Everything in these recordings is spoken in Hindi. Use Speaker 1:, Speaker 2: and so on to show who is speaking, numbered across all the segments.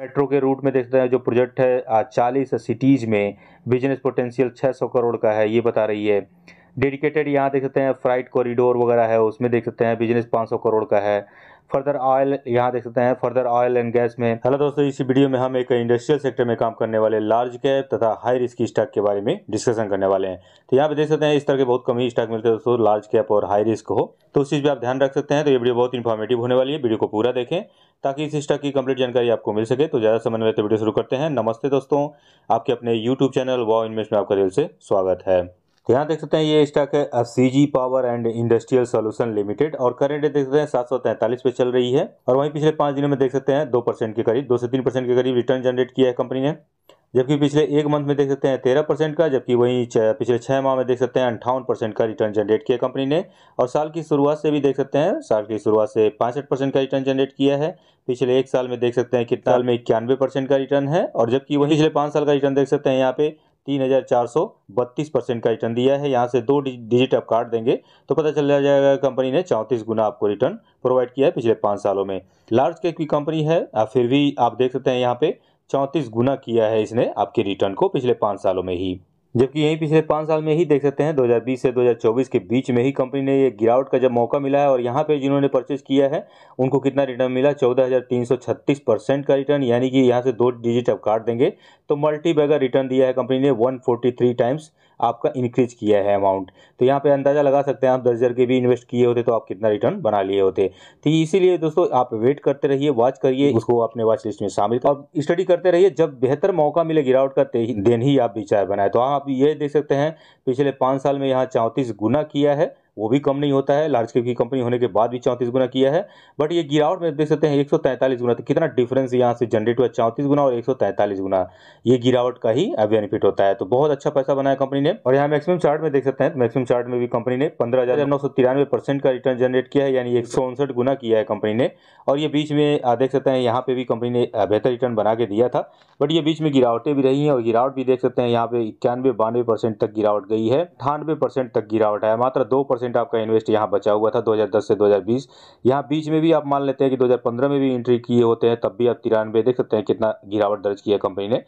Speaker 1: मेट्रो के रूट में देखते हैं जो प्रोजेक्ट है चालीस सिटीज़ में बिजनेस पोटेंशियल 600 करोड़ का है ये बता रही है डेडिकेटेड यहाँ देख सकते हैं फ्राइट कॉरिडोर वगैरह है उसमें देख सकते हैं बिजनेस 500 करोड़ का है फर्दर ऑयल यहाँ देख सकते हैं फर्दर ऑयल एंड गैस में हेलो दोस्तों इसी वीडियो में हम एक इंडस्ट्रियल सेक्टर में काम करने वाले लार्ज कैप तथा हाई रिस्क स्टॉक के बारे में डिस्कशन करने वाले हैं तो यहाँ पे देख सकते हैं इस तरह के बहुत कम ही स्टॉक मिलते हैं दोस्तों लार्ज कैप और हाई रिस्क हो तो उस चीज़ पर आप ध्यान रख सकते हैं तो ये वीडियो बहुत इन्फॉर्मेटिव होने वाली है वीडियो को पूरा देखें ताकि इस स्टॉक की कंप्लीट जानकारी आपको मिल सके तो ज़्यादा समय लेते वीडियो शुरू करते हैं नमस्ते दोस्तों आपके अपने यूट्यूब चैनल वॉ इन्वेस्ट में आपका दिल से स्वागत है तो यहाँ देख सकते हैं ये स्टॉक है C G power and industrial solution limited और करेंट देख सकते हैं सात सौ तैंतालीस पे चल रही है और वहीं पिछले पांच दिनों में देख सकते हैं दो परसेंट के करीब दो से तीन परसेंट के करीब रिटर्न जनरेट किया है कंपनी ने जबकि पिछले एक मंथ में देख सकते हैं तेरह परसेंट का जबकि वहीं पिछले छः माह में देख सकते हैं अंठावन परसेंट का रिटर्न जनरेट किया कंपनी ने और साल की शुरुआत से भी देख सकते हैं साल की शुरुआत से पैंसठ परसेंट का रिटर्न जनरेट किया है पिछले एक साल में देख सकते हैं कितना में इक्यानवे परसेंट का रिटर्न है और जबकि वहीं पिछले पाँच साल का रिटर्न देख सकते हैं यहाँ पे तीन हज़ार चार सौ बत्तीस परसेंट का रिटर्न दिया है यहाँ से दो डिजिट आप काट देंगे तो पता चल जाएगा कंपनी ने चौंतीस गुना आपको रिटर्न प्रोवाइड किया है पिछले पाँच सालों में लार्ज केक की कंपनी है फिर भी आप देख सकते हैं यहाँ पे चौंतीस गुना किया है इसने आपके रिटर्न को पिछले पाँच सालों में ही जबकि यहीं पिछले पाँच साल में ही देख सकते हैं 2020 से 2024 के बीच में ही कंपनी ने ये गिरावट का जब मौका मिला है और यहाँ पे जिन्होंने परचेज किया है उनको कितना रिटर्न मिला 14,336 परसेंट का रिटर्न यानी कि यहाँ से दो डिजिट अब काट देंगे तो मल्टी बैगर रिटर्न दिया है कंपनी ने 143 टाइम्स आपका इंक्रीज किया है अमाउंट तो यहाँ पे अंदाज़ा लगा सकते हैं आप दस हज़ार के भी इन्वेस्ट किए होते तो आप कितना रिटर्न बना लिए होते तो इसीलिए दोस्तों आप वेट करते रहिए वॉच करिए उसको अपने वॉच लिस्ट में शामिल आप स्टडी करते रहिए जब बेहतर मौका मिले गिरावट का दिन ही आप विचार बनाए तो आप ये देख सकते हैं पिछले पाँच साल में यहाँ चौंतीस गुना किया है वो भी कम नहीं होता है लार्ज कैप की कंपनी होने के बाद भी चौंतीस गुना किया है बट ये गिरावट में देख सकते हैं एक गुना तो कितना डिफरेंस यहाँ से जनरेट हुआ चौंतीस गुना और एक गुना ये गिरावट का ही बेनिफिट होता है तो बहुत अच्छा पैसा बनाया कंपनी ने और यहाँ मैक्सिमम चार्ट में देख सकते हैं मैक्सिमम चार्ट में भी कंपनी ने पंद्रह का रिटर्न जनरेट किया है यानी एक गुना किया है कंपनी ने और ये बीच में देख सकते हैं यहाँ पे भी कंपनी ने बेहतर रिटर्न बना के दिया था बट ये बीच में गिरावटें भी रही हैं और गिरावट भी देख सकते हैं यहाँ पे इक्यानवे बानवे परसेंट तक गिरावट गई है अठानवे परसेंट तक गिरावट है मात्र दो परसेंट परसेंट आपका इन्वेस्ट यहाँ बचा हुआ था 2010 से 2020 यहाँ बीच में भी आप मान लेते हैं कि 2015 में भी एंट्री किए होते हैं तब भी आप तिरानवे देख सकते हैं कितना गिरावट दर्ज किया कंपनी ने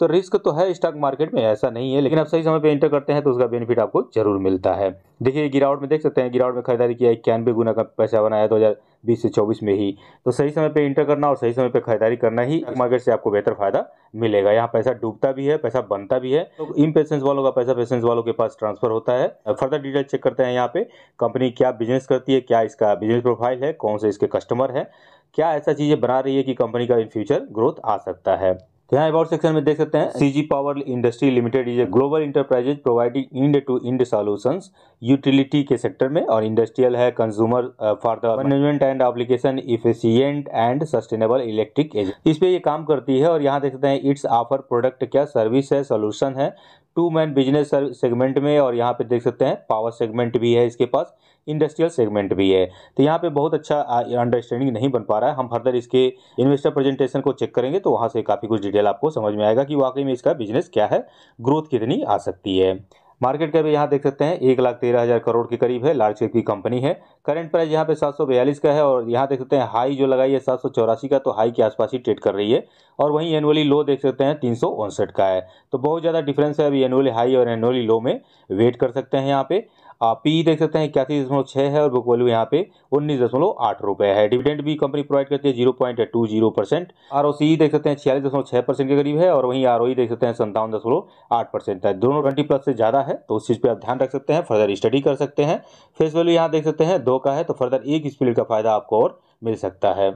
Speaker 1: तो रिस्क तो है स्टॉक मार्केट में ऐसा नहीं है लेकिन आप सही समय पर इंटर करते हैं तो उसका बेनिफिट आपको जरूर मिलता है देखिए गिरावट में देख सकते हैं गिरावट में खरीदारी किया इक्यानवे गुना का पैसा बनाया दो बीस से चौबीस में ही तो सही समय पर इंटर करना और सही समय पर खरीदारी करना ही मार्केट से आपको बेहतर फायदा मिलेगा यहाँ पैसा डूबता भी है पैसा बनता भी है तो इन पेशेंस वालों का पैसा पेशेंस वालों के पास ट्रांसफर होता है फर्दर डिटेल चेक करते हैं यहाँ पे कंपनी क्या बिजनेस करती है क्या इसका बिजनेस प्रोफाइल है कौन से इसके कस्टमर है क्या ऐसा चीज़ें बना रही है कि कंपनी का इन फ्यूचर ग्रोथ आ सकता है तो यहाँ अबाउट सेक्शन में देख सकते हैं CG power industry limited is a global enterprises providing end to end solutions utility के सेक्टर में और इंडस्ट्रियल है consumer for the management and application efficient and sustainable electric as इस पर ये काम करती है और यहाँ देख सकते हैं इट्स ऑफर प्रोडक्ट क्या सर्विस है सोल्यूशन है टू मैन बिजनेस सेगमेंट में और यहाँ पे देख सकते हैं पावर सेगमेंट भी है इसके पास इंडस्ट्रियल सेगमेंट भी है तो यहाँ पे बहुत अच्छा अंडरस्टैंडिंग नहीं बन पा रहा है हम फर्दर इसके इन्वेस्टर प्रेजेंटेशन को चेक करेंगे तो वहाँ से काफ़ी कुछ डिटेल आपको समझ में आएगा कि वाकई में इसका बिजनेस क्या है ग्रोथ कितनी आ सकती है मार्केट कैप यहाँ देख सकते हैं एक लाख तेरह हज़ार करोड़ के करीब है लार्ज कैप की कंपनी है करंट प्राइस यहाँ पे सात सौ बयालीस का है और यहाँ देख सकते हैं हाई जो लगाई है सात सौ चौरासी का तो हाई के आसपास ही ट्रेड कर रही है और वहीं एनुअली लो देख सकते हैं तीन सौ उनसठ का है तो बहुत ज़्यादा डिफरेंस है अभी एनुअली हाई और एनुअली लो में वेट कर सकते हैं यहाँ पर पी e देख सकते हैं इक्यासी दशमलव छः है और बुक वैल्यू यहाँ पे उन्नीस दशमलव आठ रुपये है डिविडेंड भी कंपनी प्रोवाइड करती है zero point two zero percent R O C देख सकते हैं छियालीस दशमलव छः परसेंट के करीब है और वहीं आर ओ ई देख सकते हैं संतावन दशमलव आठ परसेंट है दोनों ट्वेंटी प्लस से ज़्यादा है तो उस चीज़ पर आप ध्यान रख सकते हैं फर्दर स्टडी कर सकते हैं फेस वैल्यू यहाँ देख सकते हैं दो का है तो फर्दर एक स्पीड का फायदा आपको और मिल सकता है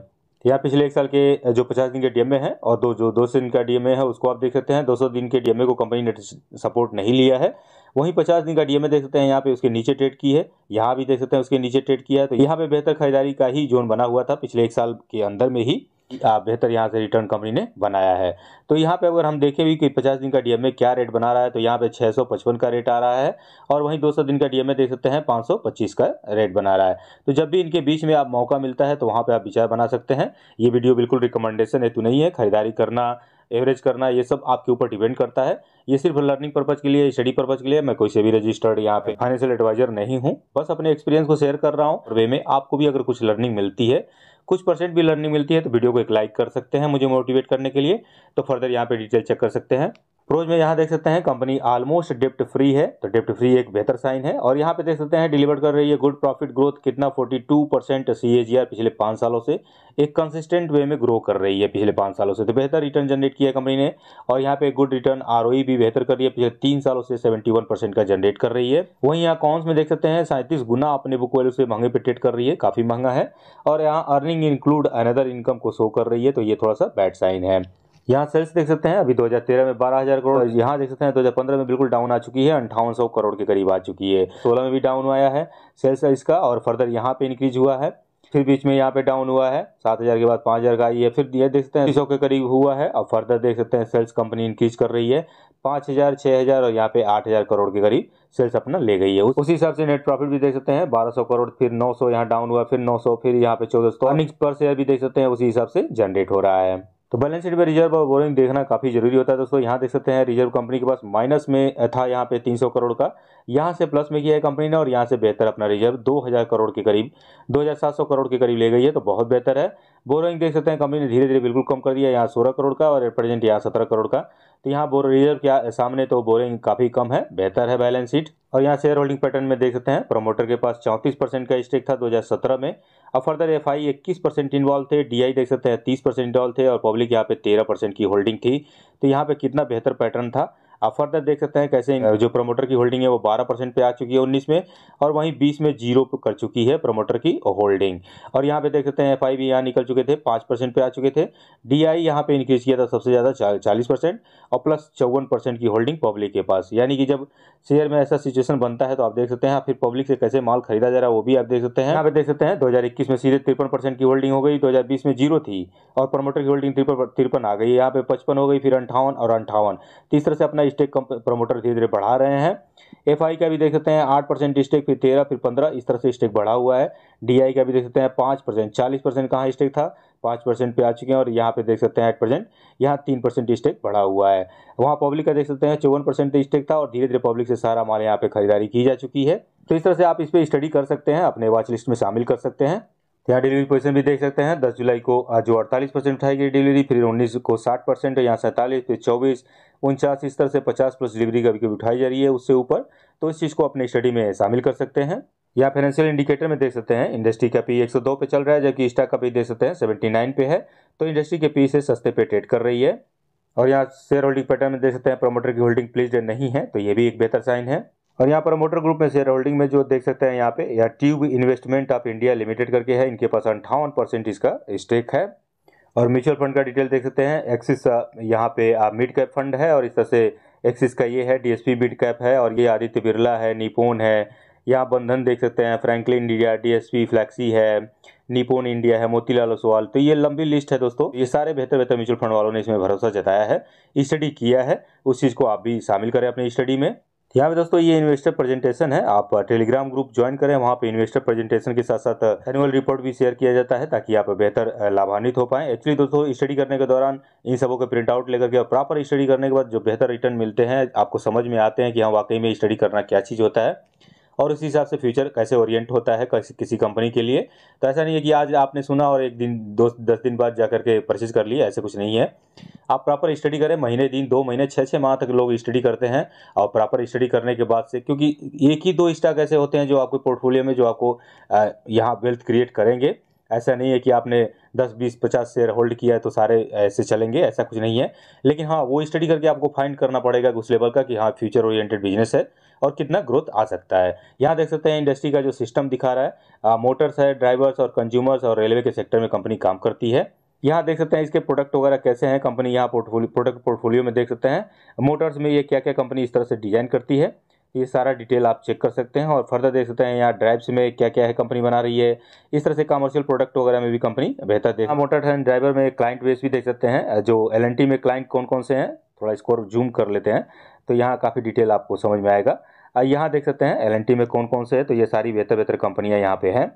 Speaker 1: यहाँ पिछले एक साल के जो पचास दिन के डीएमए है और दो जो दो सौ दिन का डीएमए है उसको आप देख सकते हैं दो सौ दिन के डीएमए को कंपनी ने सपोर्ट नहीं लिया है वहीं पचास दिन का डीएमए देख सकते हैं यहाँ पे उसके नीचे ट्रेड की है यहाँ भी देख सकते हैं उसके नीचे ट्रेड किया है तो यहाँ पे बेहतर खरीदारी का ही जोन बना हुआ था पिछले एक साल के अंदर में ही बेहतर यहाँ से रिटर्न कंपनी ने बनाया है तो यहाँ पे अगर हम देखें भी कि 50 दिन का डीएमए क्या रेट बना रहा है तो यहाँ पे 655 का रेट आ रहा है और वहीं 200 दिन का डीएमए देख सकते हैं 525 का रेट बना रहा है तो जब भी इनके बीच में आप मौका मिलता है तो वहाँ पर आप विचार बना सकते हैं ये वीडियो बिल्कुल रिकमेंडेशन हेतु नहीं है खरीदारी करना एवरेज करना ये सब आपके ऊपर डिपेंड करता है ये सिर्फ लर्निंग पर्पज के लिए स्टडी पर्पज के लिए मैं कोई से भी रजिस्टर्ड यहाँ पे फाइनेंशियल एडवाइजर नहीं हूँ बस अपने एक्सपीरियंस को शेयर कर रहा हूँ वे में आपको भी अगर कुछ लर्निंग मिलती है कुछ परसेंट भी लर्निंग मिलती है तो वीडियो को एक लाइक कर सकते हैं मुझे मोटिवेट करने के लिए तो फर्दर यहाँ पे डिटेल चेक कर सकते हैं क्लोज में यहाँ देख सकते हैं कंपनी ऑलमोस्ट डिप्ट फ्री है तो डिप्ट फ्री एक बेहतर साइन है और यहाँ पे देख सकते हैं डिलीवर कर रही है गुड प्रॉफिट ग्रोथ कितना 42 परसेंट सी पिछले पाँच सालों से एक कंसिस्टेंट वे में ग्रो कर रही है पिछले पाँच सालों से तो बेहतर रिटर्न जनरेट किया कंपनी ने और यहाँ पे गुड रिटर्न आर भी बेहतर कर रही है पिछले तीन सालों से सेवेंटी का जनरेट कर रही है वहीं यहाँ कॉन्स में देख सकते हैं सैंतीस गुना अपने बुक वैल्यू से महंगे पे ट्रेड कर रही है काफ़ी महंगा है और यहाँ अर्निंग इंक्लूड अनदर इनकम को शो कर रही है तो ये थोड़ा सा बैड साइन है यहाँ सेल्स देख सकते हैं अभी 2013 में 12000 करोड़ यहाँ देख सकते हैं 2015 में बिल्कुल डाउन आ चुकी है अंठावन करोड़ के करीब आ चुकी है 16 में भी डाउन आया है सेल्स इसका और फर्दर यहाँ पे इंक्रीज हुआ है फिर बीच में यहाँ पे डाउन हुआ है सात हज़ार के बाद 5000 हज़ार का आई है फिर ये देख सकते हैं सौ के करीब हुआ है और फर्दर देख सकते हैं सेल्स कंपनी इंक्रीज कर रही है पांच हज़ार छह हज़ार और यहाँ पे आठ हज़ार करोड़ के करीब सेल्स अपना ले गई है उसी हिसाब से नेट प्रॉफिट भी देख सकते हैं बारह सौ करोड़ फिर नौ सौ यहाँ डाउन हुआ फिर नौ सौ फिर यहाँ पे चौदह सौ पर शेयर भी देख सकते हैं उसी हिसाब से जनरेट हो रहा है तो बैलेंस शीट पर रिजर्व और बोरिंग देखना काफ़ी जरूरी होता है दोस्तों यहाँ देख सकते हैं रिजर्व कंपनी के पास माइनस में था यहाँ पे 300 करोड़ का यहाँ से प्लस में किया है कंपनी ने और यहाँ से बेहतर अपना रिजर्व 2000 करोड़ के करीब 2700 करोड़ के करीब ले गई है तो बहुत बेहतर है बोरोइंग देख सकते हैं कंपनी ने धीरे धीरे बिल्कुल कम कर दिया यहाँ सोलह करोड़ का और प्रेजेंट यहाँ सत्रह करोड़ का तो यहाँ बोर रिजर्व के सामने तो बोरिंग काफ़ी कम है बेहतर है बैलेंस शीट और यहाँ शेयर होल्डिंग पैटर्न में देख सकते हैं प्रमोटर के पास चौंतीस परसेंट का स्टेक था 2017 में और फर्दर एफ आई इक्कीस परसेंट इन्वॉल्व थे डी देख सकते हैं तीस परसेंट इन्वॉल्व थे और पब्लिक यहाँ पर तेरह परसेंट की होल्डिंग थी तो यहाँ पर कितना बेहतर पैटर्न था आप फर्दर देख सकते हैं कैसे जो प्रमोटर की होल्डिंग है वो बारह परसेंट पे आ चुकी है उन्नीस में और वहीं बीस में जीरो कर चुकी है प्रमोटर की होल्डिंग और यहाँ पे देख सकते हैं एफ आई भी यहाँ निकल चुके थे पाँच परसेंट पे आ चुके थे डी आई यहाँ पे इंक्रीज किया था सबसे ज़्यादा चालीस परसेंट और प्लस चौवन परसेंट की होल्डिंग पब्लिक के पास यानी कि जब शेयर में ऐसा सिचुएशन बनता है तो आप देख सकते हैं हाँ, फिर पब्लिक से कैसे माल खरीदा जा रहा है वो भी आप देख सकते हैं यहाँ पे देख सकते हैं दो में सीधे तिरपन परसेंट की होल्डिंग हो गई दो में जीरो थी और प्रमोटर की होल्डिंग तिरपन आ गई यहाँ पे पचपन हो गई फिर अंठावन और अंठावन तीसरे तरह से अपना स्टेक प्रमोटर धीरे धीरे बढ़ा रहे हैं एफ का भी देख सकते हैं आठ परसेंट स्टेक फिर तेरह फिर पंद्रह इस तरह से स्टेक बढ़ा हुआ है डी का भी देख सकते हैं पाँच परसेंट चालीस परसेंट कहाँ स्टेक था पाँच परसेंट पे आ चुके हैं और यहाँ पे देख सकते हैं एट परसेंट यहाँ तीन परसेंट स्टेक बढ़ा हुआ है वहाँ पब्लिक का देख सकते हैं चौवन परसेंट स्टेक था और धीरे धीरे पब्लिक से सारा हमारे यहाँ पे खरीदारी की जा चुकी है तो इस तरह से आप इस पर स्टडी कर सकते हैं अपने वॉच लिस्ट में शामिल कर सकते हैं यहाँ डिलीवरी पोजिशन भी देख सकते हैं दस जुलाई को आज जो अड़तालीस परसेंट उठाई गई डिलीवरी फिर उन्नीस को साठ परसेंट यहाँ सैंतालीस फिर चौबीस उनचास इस तरह से पचास प्लस डिलीवरी कभी कभी उठाई जा रही है उससे ऊपर तो इस चीज़ को अपने स्टडी में शामिल कर सकते हैं यहाँ फाइनेंशियल इंडिकेटर में देख सकते हैं इंडस्ट्री का पी दो पे चल रहा है जबकि स्टॉक का पी देख सकते हैं नाइन पे है तो इंडस्ट्री के पी से सस्ते पे ट्रेड कर रही है और यहाँ शेयर होल्डिंग पैटर्न में देख सकते हैं प्रोमोटर की होल्डिंग प्लीज नहीं है तो ये भी एक बेहतर साइन है और यहाँ प्रमोटर ग्रुप में शेयर होल्डिंग में जो देख सकते हैं यहाँ पे या tube investment of India limited करके है इनके पास अंठावन परसेंट इसका स्टेक है और म्यूचुअल फंड का डिटेल देख सकते हैं एक्सिस यहाँ पे मिड कैप फंड है और इस तरह से एक्सिस का ये है डीएसपी मिड कैप है और ये आदित्य बिरला है निपोन है यहाँ बंधन देख सकते हैं फ्रैंकलिन इंडिया डीएसपी फ्लैक्सी है निपोन इंडिया है मोतीलाल ओसवाल तो ये लंबी लिस्ट है दोस्तों ये सारे बेहतर बेहतर म्यूचुअल फंड वालों ने इसमें भरोसा जताया है स्टडी किया है उस चीज़ को आप भी शामिल करें अपनी स्टडी में यहाँ पे दोस्तों ये इन्वेस्टर प्रेजेंटेशन है आप टेलीग्राम ग्रुप ज्वाइन करें वहाँ पे इन्वेस्टर प्रेजेंटेशन के साथ साथ एनुअल रिपोर्ट भी शेयर किया जाता है ताकि आप बेहतर लाभान्वित हो पाएं एक्चुअली दोस्तों स्टडी करने के दौरान इन सबों के प्रिंट आउट लेकर के और प्रॉपर स्टडी करने के बाद जो बेहतर रिटर्न मिलते हैं आपको समझ में आते हैं कि हाँ वाकई में स्टडी करना क्या चीज़ होता है और उसी हिसाब से फ्यूचर कैसे ओरिएंट होता है कैसे किसी कंपनी के लिए तो ऐसा नहीं है कि आज आपने सुना और एक दिन दो दस दिन बाद जा करके परचेज कर लिया ऐसे कुछ नहीं है आप प्रॉपर स्टडी करें महीने दिन दो महीने छः छः माह तक लोग स्टडी करते हैं और प्रॉपर स्टडी करने के बाद से क्योंकि एक ही दो स्टॉक ऐसे होते हैं जो आपके पोर्टफोलियो में जो आपको यहाँ वेल्थ क्रिएट करेंगे ऐसा नहीं है कि आपने दस बीस पचास शेयर होल्ड किया है तो सारे ऐसे चलेंगे ऐसा कुछ नहीं है लेकिन हाँ वो स्टडी करके आपको फाइंड करना पड़ेगा उस लेवल का कि हाँ फ्यूचर ओरिएंटेड बिजनेस है और कितना ग्रोथ आ सकता है यहाँ देख सकते हैं इंडस्ट्री का जो सिस्टम दिखा रहा है आ, मोटर्स है ड्राइवर्स और कंज्यूमर्स और रेलवे के सेक्टर में कंपनी काम करती है यहाँ देख सकते हैं इसके प्रोडक्ट वगैरह कैसे हैं कंपनी यहाँ पोर्टफोलियो प्रोडक्ट पोर्टफोलियो में देख सकते हैं मोटर्स में ये क्या क्या कंपनी इस तरह से डिजाइन करती है ये सारा डिटेल आप चेक कर सकते हैं और फर्दर देख सकते हैं यहाँ ड्राइव्स में क्या क्या है कंपनी बना रही है इस तरह से कमर्शियल प्रोडक्ट वगैरह में भी कंपनी बेहतर देख मोटर एंड ड्राइवर में क्लाइंट बेस भी देख सकते हैं जो एल में क्लाइंट कौन कौन से हैं थोड़ा स्कोर जूम कर लेते हैं तो यहाँ काफ़ी डिटेल आपको समझ में आएगा यहाँ देख सकते हैं एल में कौन कौन से है तो ये सारी बेहतर बेहतर कंपनियाँ यहाँ पर हैं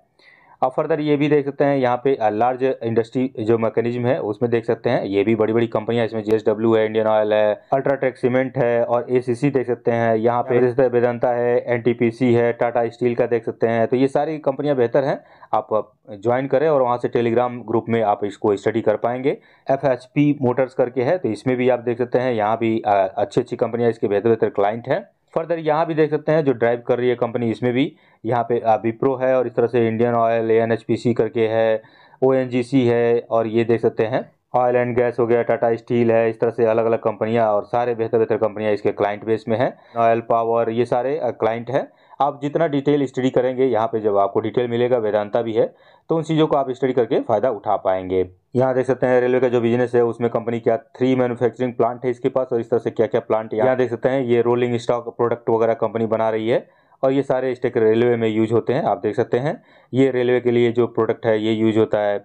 Speaker 1: अब फर्दर ये भी देख सकते हैं यहाँ पे लार्ज इंडस्ट्री जो मैकेनिज्म है उसमें देख सकते हैं ये भी बड़ी बड़ी कंपनियां इसमें जीएसडब्ल्यू है इंडियन ऑयल है अल्ट्राटेक सीमेंट है और एसीसी देख सकते हैं यहाँ पे वेदंता है एनटीपीसी है टाटा स्टील का देख सकते हैं तो ये सारी कंपनियां बेहतर हैं आप ज्वाइन करें और वहाँ से टेलीग्राम ग्रुप में आप इसको स्टडी कर पाएंगे एफ एच पी मोटर्स करके है तो इसमें भी आप देख सकते हैं यहाँ भी अच्छी अच्छी कंपनियाँ इसके बेहतर बेहतर क्लाइंट हैं फर्दर यहाँ भी देख सकते हैं जो ड्राइव कर रही है कंपनी इसमें भी यहाँ पे विप्रो है और इस तरह से इंडियन ऑयल एन करके है ओ है और ये देख सकते हैं ऑयल एंड गैस हो गया टाटा स्टील है इस तरह से अलग अलग कंपनियाँ और सारे बेहतर बेहतर कंपनियाँ इसके क्लाइंट बेस में हैं ऑयल पावर ये सारे क्लाइंट हैं आप जितना डिटेल स्टडी करेंगे यहाँ पे जब आपको डिटेल मिलेगा वेदांता भी है तो उन चीज़ों को आप स्टडी करके फ़ायदा उठा पाएंगे यहाँ देख सकते हैं रेलवे का जो बिजनेस है उसमें कंपनी क्या थ्री मैन्युफैक्चरिंग प्लांट है इसके पास और इस तरह से क्या क्या प्लांट यहाँ देख सकते हैं ये रोलिंग स्टॉक प्रोडक्ट वगैरह कंपनी बना रही है और ये सारे स्टेक रेलवे में यूज होते हैं आप देख सकते हैं ये रेलवे के लिए जो प्रोडक्ट है ये यूज होता है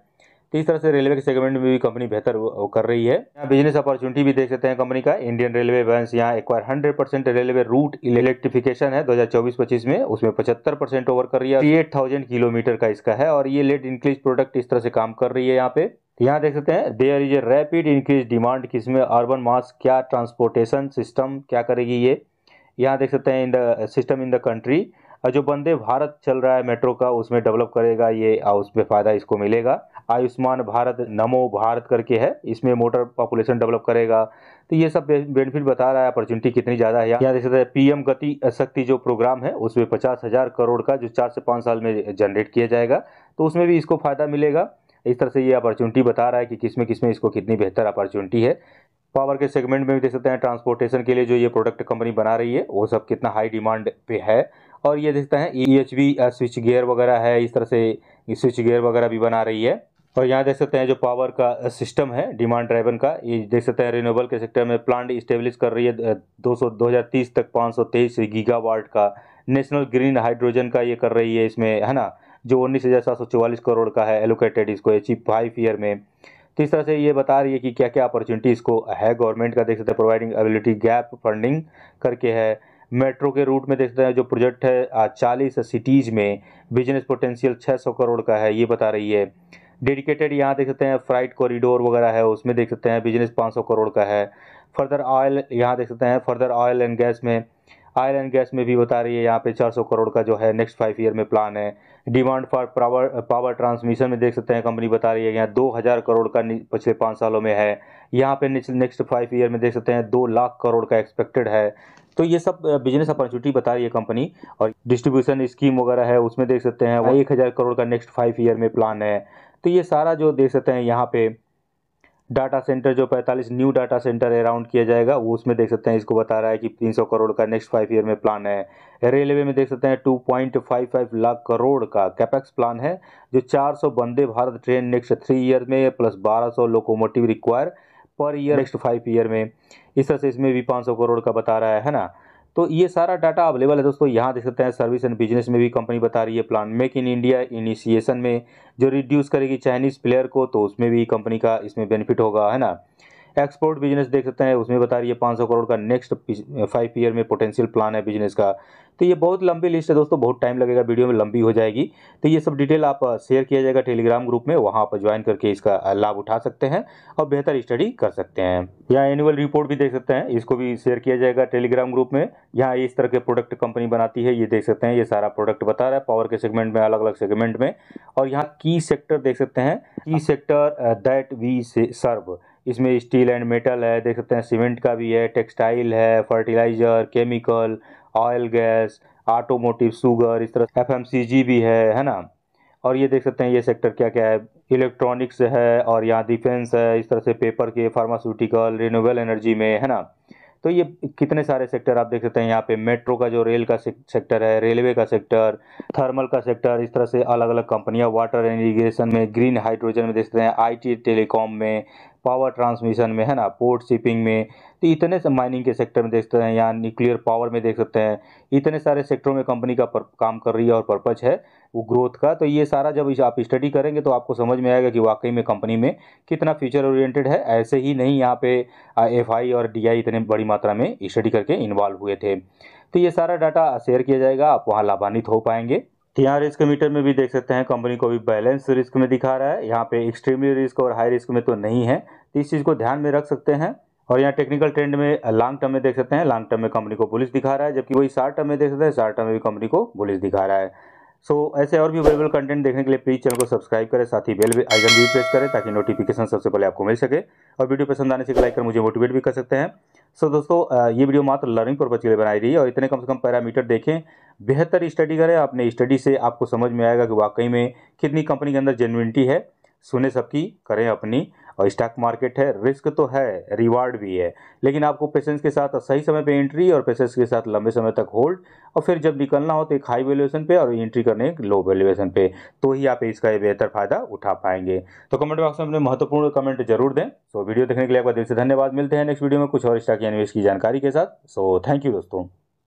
Speaker 1: तो इस तरह से रेलवे के सेगमेंट में भी कंपनी बेहतर कर रही है यहाँ बिजनेस अपॉर्चुनिटी भी देख सकते हैं कंपनी का इंडियन रेलवे बैंस यहाँ बार hundred percent railway route electrification है 2024-25 में उसमें 75 परसेंट ओवर कर रही है एट थाउजेंड किलोमीटर का इसका है और ये लेट इंक्रीज प्रोडक्ट इस तरह से काम कर रही है यहाँ पे यहाँ देख सकते हैं there is a rapid increase demand कि इसमें अर्बन मास क्या ट्रांसपोर्टेशन सिस्टम क्या करेगी ये यहाँ देख सकते हैं in the system in the country जो बंदे भारत चल रहा है मेट्रो का उसमें डेवलप करेगा ये उसमें फ़ायदा इसको मिलेगा आयुष्मान भारत नमो भारत करके है इसमें मोटर पॉपुलेशन डेवलप करेगा तो ये सब बेनिफिट बता रहा है अपॉर्चुनिटी कितनी ज़्यादा है यहाँ देख सकते हैं पीएम गति शक्ति जो प्रोग्राम है उसमें पचास हज़ार करोड़ का जो चार से पाँच साल में जनरेट किया जाएगा तो उसमें भी इसको फ़ायदा मिलेगा इस तरह से ये अपॉर्चुनिटी बता रहा है कि किस में किस में इसको कितनी बेहतर अपॉर्चुनिटी है पावर के सेगमेंट में भी देख सकते हैं ट्रांसपोर्टेशन के लिए जो ये प्रोडक्ट कंपनी बना रही है वो सब कितना हाई डिमांड पे है और ये देखते हैं E H V switch gear वगैरह है इस तरह से स्विच गियर वगैरह भी बना रही है और यहाँ देख सकते हैं जो पावर का सिस्टम है डिमांड ड्राइवन का ये देख सकते हैं रिन्यूएबल के सेक्टर में प्लांट इस्टेब्लिश कर रही है दो सौ दो हज़ार तीस तक पाँच सौ तेईस गीगावाट का नेशनल ग्रीन हाइड्रोजन का ये कर रही है इसमें है ना जो उन्नीस हज़ार सात सौ चौवालीस करोड़ का है एलोकेटेड इसको एच फाइव ईयर में तो इस तरह से ये बता रही है कि क्या क्या अपॉर्चुनिटी इसको है गवर्नमेंट का देख सकते हैं प्रोवाइडिंग एबिलिटी गैप फंडिंग करके है मेट्रो के रूट में देख सकते हैं जो प्रोजेक्ट है चालीस सिटीज़ में बिजनेस पोटेंशियल छः सौ करोड़ का है ये बता रही है डेडिकेटेड यहाँ देख सकते हैं फ्राइट कॉरिडोर वगैरह है उसमें देख सकते हैं बिजनेस 500 करोड़ का है फर्दर ऑयल यहाँ देख सकते हैं फर्दर ऑयल एंड गैस में ऑयल एंड गैस में भी बता रही है यहाँ पे 400 करोड़ का जो है नेक्स्ट फाइव ईयर में प्लान है demand for power power transmission में देख सकते हैं कंपनी बता रही है यहाँ दो हज़ार करोड़ का पिछले पाँच सालों में है यहाँ पे नेक्स्ट फाइव ईयर में देख सकते हैं दो लाख करोड़ का एक्सपेक्टेड है तो ये सब बिजनेस अपॉर्चुनिटी बता रही है कंपनी और डिस्ट्रीब्यूशन स्कीम वगैरह है उसमें देख सकते हैं वही हाँ। एक हज़ार करोड़ का नेक्स्ट फाइव ईयर में प्लान है तो ये सारा जो देख सकते हैं यहाँ पे डाटा सेंटर जो 45 न्यू डाटा सेंटर अराउंड किया जाएगा वो उसमें देख सकते हैं इसको बता रहा है कि 300 करोड़ का नेक्स्ट फाइव ईयर में प्लान है रेलवे में देख सकते हैं 2.55 लाख करोड़ का कैपेक्स प्लान है जो 400 Vande Bharat train next three year में plus 1200 locomotive require per year next five year में इस तरह से इसमें भी पाँच करोड़ का बता रहा है, है ना तो ये सारा डाटा अवेलेबल है दोस्तों यहाँ देख सकते हैं सर्विस एंड बिजनेस में भी कंपनी बता रही है plan make in India initiation में जो रिड्यूस करेगी चाइनीज़ प्लेयर को तो उसमें भी कंपनी का इसमें बेनिफिट होगा है ना एक्सपोर्ट बिजनेस देख सकते हैं उसमें बता रही है पाँच करोड़ का नेक्स्ट फाइव ईयर में पोटेंशियल प्लान है बिजनेस का तो ये बहुत लंबी लिस्ट है दोस्तों बहुत टाइम लगेगा वीडियो में लंबी हो जाएगी तो ये सब डिटेल आप शेयर uh, किया जाएगा टेलीग्राम ग्रुप में वहाँ पर ज्वाइन करके इसका uh, लाभ उठा सकते हैं और बेहतर स्टडी कर सकते हैं यहाँ एनुअल रिपोर्ट भी देख सकते हैं इसको भी शेयर किया जाएगा टेलीग्राम ग्रुप में यहाँ इस तरह के प्रोडक्ट कंपनी बनाती है ये देख सकते हैं ये सारा प्रोडक्ट बता रहा है पावर के सेगमेंट में अलग अलग सेगमेंट में और यहाँ की सेक्टर देख सकते हैं की सेक्टर दैट वी सर्व इसमें स्टील एंड मेटल है देख सकते हैं सीमेंट का भी है टेक्सटाइल है fertilizer chemical oil gas automotive sugar इस तरह एफ भी है है ना और ये देख सकते हैं ये सेक्टर क्या क्या है इलेक्ट्रॉनिक्स है और यहाँ डिफेंस है इस तरह से पेपर के फार्मास्यूटिकल रिन्यूबल एनर्जी में है ना तो ये कितने सारे सेक्टर आप देख सकते हैं यहाँ पे मेट्रो का जो रेल का सेक्टर है रेलवे का सेक्टर थर्मल का सेक्टर इस तरह से अलग अलग कंपनियाँ वाटर एंड इरीगेशन में ग्रीन हाइड्रोजन में देख सकते हैं आईटी टेलीकॉम में पावर ट्रांसमिशन में है ना पोर्ट शिपिंग में तो इतने से माइनिंग के सेक्टर में देख सकते हैं या न्यूक्लियर पावर में देख सकते हैं इतने सारे सेक्टरों में कंपनी का पर, काम कर रही है और पर्पज है वो ग्रोथ का तो ये सारा जब आप स्टडी करेंगे तो आपको समझ में आएगा कि वाकई में कंपनी में कितना फ्यूचर ओरिएंटेड है ऐसे ही नहीं यहाँ पे एफ और डी इतने बड़ी मात्रा में स्टडी करके इन्वॉल्व हुए थे तो ये सारा डाटा शेयर किया जाएगा आप वहाँ लाभान्वित हो पाएंगे तो यहाँ रिस्क मीटर में भी देख सकते हैं कंपनी को भी बैलेंस रिस्क में दिखा रहा है यहाँ पे एक्सट्रीमली रिस्क और हाई रिस्क में तो नहीं है तो इस चीज़ को ध्यान में रख सकते हैं और यहाँ टेक्निकल ट्रेंड में लॉन्ग टर्म में देख सकते हैं लॉन्ग टर्म में कंपनी को बुलिस दिखा रहा है जबकि वही शार्ट टर्म में देख सकते हैं शार्ट टर्म में भी कंपनी को बुलिस दिखा रहा है सो so, ऐसे और भी अवेलेबल कंटेंट देखने के लिए प्लीज़ चैनल को सब्सक्राइब करें साथ ही बेल भी आइकन भी प्रेस करें ताकि नोटिफिकेशन सबसे पहले आपको मिल सके और वीडियो पसंद आने से लाइक कर मुझे मोटिवेट भी कर सकते हैं सो so, दोस्तों ये वीडियो मात्र लर्निंग पर्पज के लिए बनाई रही है और इतने कम से कम पैरामीटर देखें बेहतर स्टडी करें अपने स्टडी से आपको समझ में आएगा कि वाकई में कितनी कंपनी के अंदर जेनविनिटी है सुने सबकी करें अपनी और स्टॉक मार्केट है रिस्क तो है रिवार्ड भी है लेकिन आपको पेशेंस के साथ सही समय पे एंट्री और पेशेंस के साथ लंबे समय तक होल्ड और फिर जब निकलना हो तो एक हाई वैल्यूएशन पे और एंट्री करने एक लो वैल्यूएशन पे तो ही आप इसका बेहतर फायदा उठा पाएंगे तो कमेंट बॉक्स में अपने महत्वपूर्ण कमेंट जरूर दें सो वीडियो देखने के लिए आपका दिल से धन्यवाद मिलते हैं नेक्स्ट वीडियो में कुछ और स्टॉक या निवेश की जानकारी के साथ सो थैंक यू दोस्तों